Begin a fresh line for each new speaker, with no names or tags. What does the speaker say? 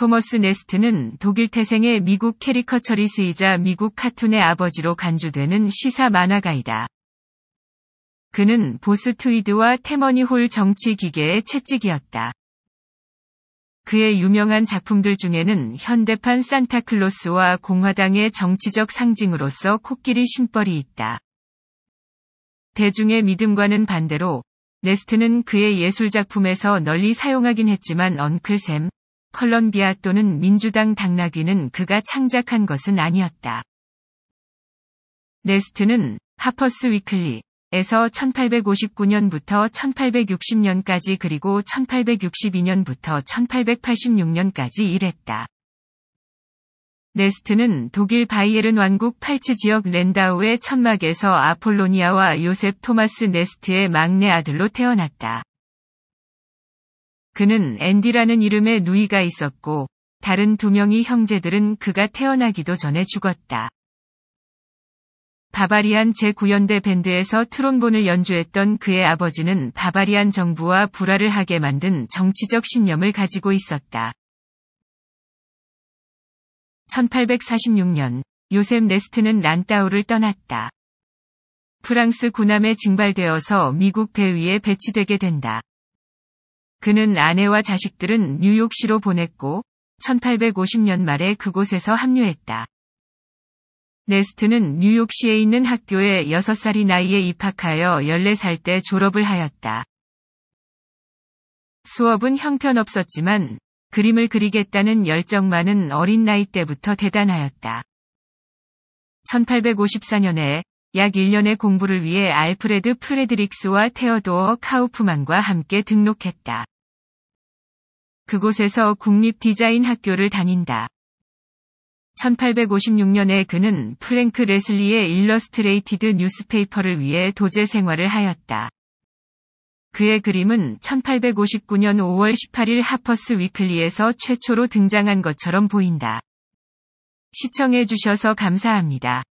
토머스 네스트는 독일 태생의 미국 캐리커처리스이자 미국 카툰의 아버지로 간주되는 시사 만화가이다. 그는 보스 트위드와 테머니 홀 정치 기계의 채찍이었다. 그의 유명한 작품들 중에는 현대판 산타클로스와 공화당의 정치적 상징으로서 코끼리 심벌이 있다. 대중의 믿음과는 반대로 네스트는 그의 예술작품에서 널리 사용하긴 했지만 언클샘, 컬럼비아 또는 민주당 당나귀는 그가 창작한 것은 아니었다. 네스트는 하퍼스 위클리, 에서 1859년부터 1860년까지 그리고 1862년부터 1886년까지 일했다. 네스트는 독일 바이에른 왕국 팔츠 지역 렌다우의 천막에서 아폴로니아와 요셉 토마스 네스트의 막내 아들로 태어났다. 그는 앤디라는 이름의 누이가 있었고 다른 두 명의 형제들은 그가 태어나기도 전에 죽었다. 바바리안 제9연대 밴드에서 트롬본을 연주했던 그의 아버지는 바바리안 정부와 불화를 하게 만든 정치적 신념을 가지고 있었다. 1846년 요셉 네스트는 란따우를 떠났다. 프랑스 군함에 징발되어서 미국 배위에 배치되게 된다. 그는 아내와 자식들은 뉴욕시로 보냈고 1850년 말에 그곳에서 합류했다. 네스트는 뉴욕시에 있는 학교에 6살이 나이에 입학하여 14살 때 졸업을 하였다. 수업은 형편없었지만 그림을 그리겠다는 열정만은 어린 나이 때부터 대단하였다. 1854년에 약 1년의 공부를 위해 알프레드 프레드릭스와 테어도어 카우프만과 함께 등록했다. 그곳에서 국립 디자인 학교를 다닌다. 1856년에 그는 프랭크 레슬리의 일러스트레이티드 뉴스페이퍼를 위해 도제 생활을 하였다. 그의 그림은 1859년 5월 18일 하퍼스 위클리에서 최초로 등장한 것처럼 보인다. 시청해주셔서 감사합니다.